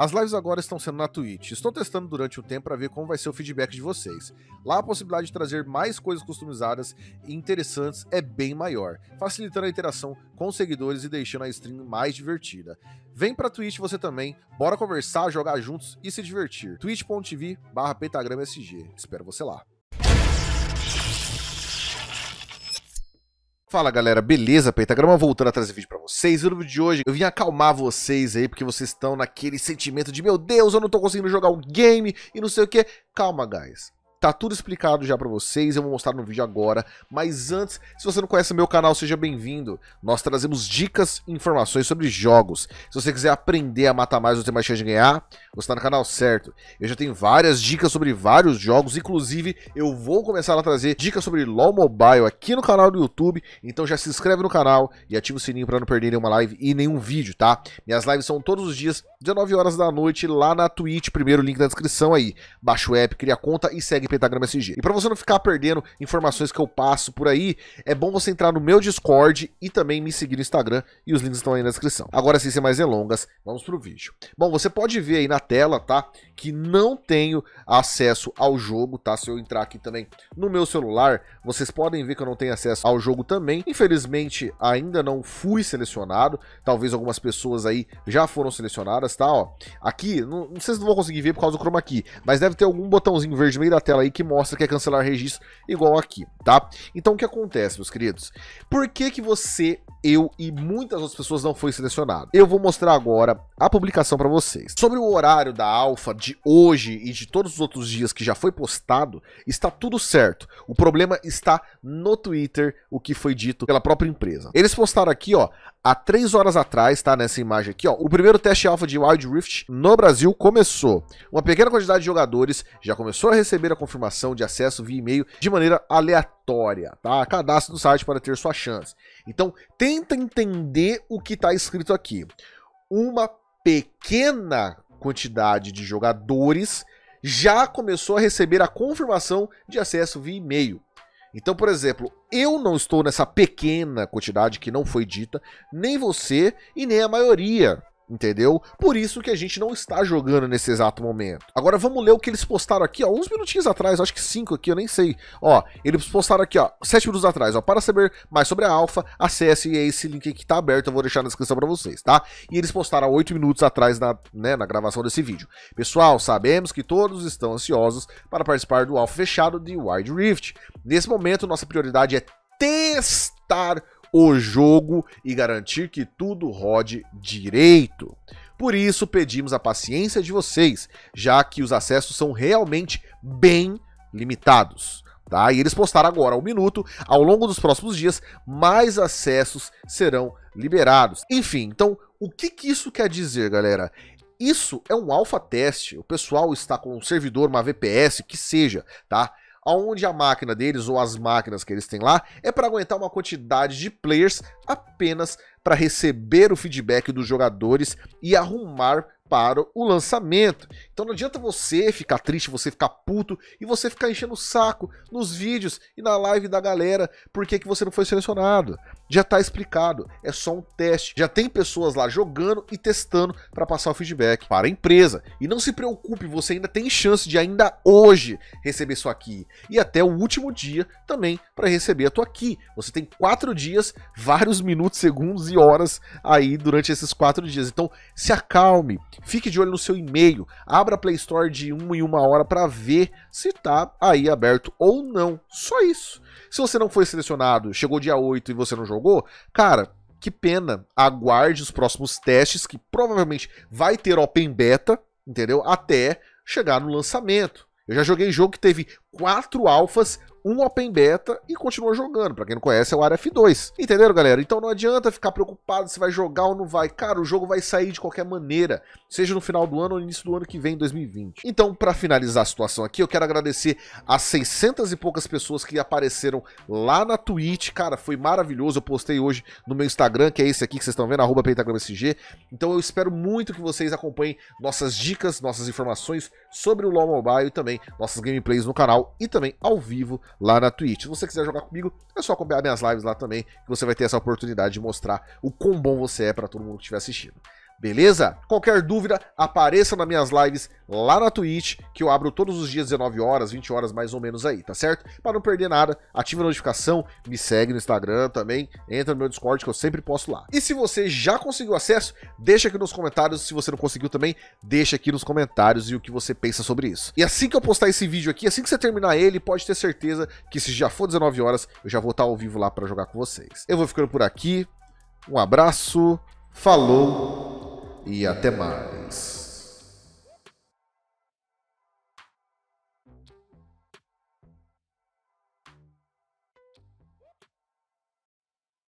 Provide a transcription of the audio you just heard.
As lives agora estão sendo na Twitch. Estou testando durante o tempo para ver como vai ser o feedback de vocês. Lá a possibilidade de trazer mais coisas customizadas e interessantes é bem maior, facilitando a interação com os seguidores e deixando a stream mais divertida. Vem pra Twitch você também, bora conversar, jogar juntos e se divertir. twitch.tv/pentagramasg. Espero você lá. Fala galera, beleza? Pentagrama voltando a trazer vídeo pra vocês. No vídeo de hoje eu vim acalmar vocês aí, porque vocês estão naquele sentimento de meu Deus, eu não tô conseguindo jogar o um game e não sei o que. Calma, guys. Tá tudo explicado já para vocês, eu vou mostrar no vídeo agora. Mas antes, se você não conhece meu canal, seja bem-vindo. Nós trazemos dicas e informações sobre jogos. Se você quiser aprender a matar mais ou ter mais chance de ganhar, você está no canal certo. Eu já tenho várias dicas sobre vários jogos, inclusive eu vou começar a trazer dicas sobre LoL Mobile aqui no canal do YouTube. Então já se inscreve no canal e ativa o sininho para não perder nenhuma live e nenhum vídeo, tá? Minhas lives são todos os dias, 19 horas da noite, lá na Twitch. Primeiro link na descrição aí. Baixa o app, cria a conta e segue Pentagrama SG. E para você não ficar perdendo informações que eu passo por aí, é bom você entrar no meu Discord e também me seguir no Instagram e os links estão aí na descrição. Agora sem ser mais delongas, vamos pro vídeo. Bom, você pode ver aí na tela, tá, que não tenho acesso ao jogo, tá? Se eu entrar aqui também no meu celular, vocês podem ver que eu não tenho acesso ao jogo também. Infelizmente, ainda não fui selecionado. Talvez algumas pessoas aí já foram selecionadas, tá? Ó, aqui, não, não sei se não vão conseguir ver por causa do chroma key, mas deve ter algum botãozinho verde no meio da tela aí que mostra que é cancelar registro, igual aqui, tá? Então o que acontece, meus queridos? Por que que você, eu e muitas outras pessoas não foi selecionado? Eu vou mostrar agora a publicação para vocês. Sobre o horário da alfa de hoje e de todos os outros dias que já foi postado, está tudo certo. O problema está no Twitter, o que foi dito pela própria empresa. Eles postaram aqui, ó, há três horas atrás, tá? Nessa imagem aqui, ó. O primeiro teste alfa de Wild Rift no Brasil começou. Uma pequena quantidade de jogadores já começou a receber a confirmação de acesso via e-mail de maneira aleatória, tá? Cadastro no site para ter sua chance. Então, tenta entender o que está escrito aqui. Uma pequena quantidade de jogadores já começou a receber a confirmação de acesso via e-mail. Então, por exemplo, eu não estou nessa pequena quantidade que não foi dita, nem você e nem a maioria entendeu? Por isso que a gente não está jogando nesse exato momento. Agora vamos ler o que eles postaram aqui, ó, uns minutinhos atrás, acho que cinco aqui, eu nem sei. Ó, eles postaram aqui, ó, sete minutos atrás, ó, para saber mais sobre a Alpha, acesse esse link que está aberto, eu vou deixar na descrição para vocês, tá? E eles postaram oito minutos atrás na, né, na gravação desse vídeo. Pessoal, sabemos que todos estão ansiosos para participar do Alpha fechado de Wild Rift. Nesse momento, nossa prioridade é testar o jogo e garantir que tudo rode direito. Por isso pedimos a paciência de vocês, já que os acessos são realmente bem limitados. Tá? E eles postaram agora ao minuto, ao longo dos próximos dias, mais acessos serão liberados. Enfim, então, o que, que isso quer dizer, galera? Isso é um alpha teste. O pessoal está com um servidor, uma VPS, que seja, tá? onde a máquina deles ou as máquinas que eles têm lá é para aguentar uma quantidade de players apenas para receber o feedback dos jogadores e arrumar para o lançamento. Então não adianta você ficar triste, você ficar puto e você ficar enchendo o saco nos vídeos e na live da galera por que, que você não foi selecionado. Já está explicado, é só um teste. Já tem pessoas lá jogando e testando para passar o feedback para a empresa. E não se preocupe, você ainda tem chance de ainda hoje receber sua key e até o último dia também para receber a tua key. Você tem quatro dias, vários minutos, segundos e horas aí durante esses quatro dias. Então se acalme, Fique de olho no seu e-mail, abra a Play Store de uma em uma hora para ver se tá aí aberto ou não. Só isso. Se você não foi selecionado, chegou dia 8 e você não jogou, cara, que pena. Aguarde os próximos testes que provavelmente vai ter open beta, entendeu? Até chegar no lançamento. Eu já joguei jogo que teve quatro alfas, um open beta e continua jogando. Para quem não conhece, é o Area F2. Entenderam, galera? Então não adianta ficar preocupado se vai jogar ou não vai. Cara, o jogo vai sair de qualquer maneira, seja no final do ano ou no início do ano que vem, 2020. Então, para finalizar a situação aqui, eu quero agradecer às 600 e poucas pessoas que apareceram lá na Twitch. Cara, foi maravilhoso. Eu postei hoje no meu Instagram, que é esse aqui que vocês estão vendo, arroba PentagramaSG. Então eu espero muito que vocês acompanhem nossas dicas, nossas informações sobre o LoL Mobile e também nossas gameplays no canal e também ao vivo lá na Twitch. Se você quiser jogar comigo, é só acompanhar minhas lives lá também, que você vai ter essa oportunidade de mostrar o quão bom você é para todo mundo que estiver assistindo. Beleza? Qualquer dúvida, apareça nas minhas lives lá na Twitch, que eu abro todos os dias 19 horas, 20 horas mais ou menos aí, tá certo? Para não perder nada, ative a notificação, me segue no Instagram também, entra no meu Discord que eu sempre posto lá. E se você já conseguiu acesso, deixa aqui nos comentários, se você não conseguiu também, deixa aqui nos comentários e o que você pensa sobre isso. E assim que eu postar esse vídeo aqui, assim que você terminar ele, pode ter certeza que se já for 19 horas, eu já vou estar tá ao vivo lá para jogar com vocês. Eu vou ficando por aqui. Um abraço, falou e até mais.